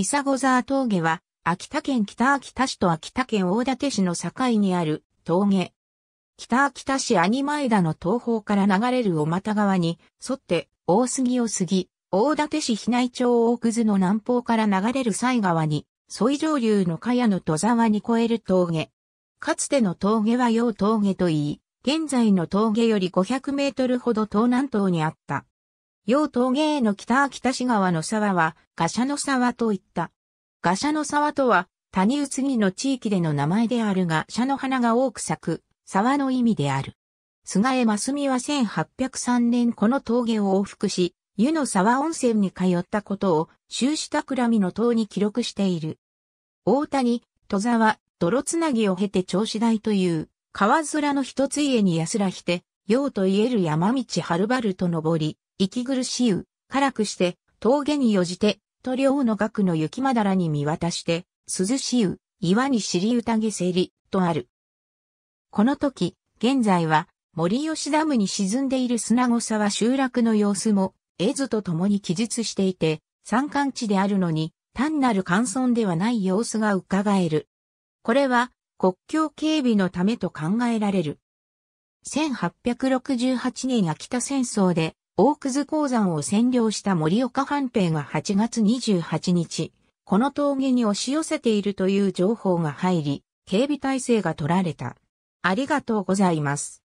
イサゴザ峠は、秋田県北秋田市と秋田県大館市の境にある峠。北秋田市兄前田の東方から流れる小又川に沿って大杉を過ぎ、大館市比内町大葛の南方から流れる西川に、添い上流の茅野戸沢に越える峠。かつての峠は洋峠といい、現在の峠より500メートルほど東南東にあった。洋峠への北秋田市川の沢は、ガシャの沢といった。ガシャの沢とは、谷宇つぎの地域での名前であるが、シャの花が多く咲く、沢の意味である。菅江真澄は1803年この峠を往復し、湯の沢温泉に通ったことを、修士らみの塔に記録している。大谷、戸沢、泥つなぎを経て調子台という、川面の一つ家に安らして、陽と言える山道はるばると登り、息苦しう、辛くして、峠によじて、と料の額の雪まだらに見渡して、涼しう、岩に知りげせり、とある。この時、現在は、森吉ダムに沈んでいる砂子沢集落の様子も、絵図と共に記述していて、山間地であるのに、単なる乾村ではない様子が伺える。これは、国境警備のためと考えられる。1868年秋田戦争で大久津鉱山を占領した森岡藩兵が8月28日、この峠に押し寄せているという情報が入り、警備体制が取られた。ありがとうございます。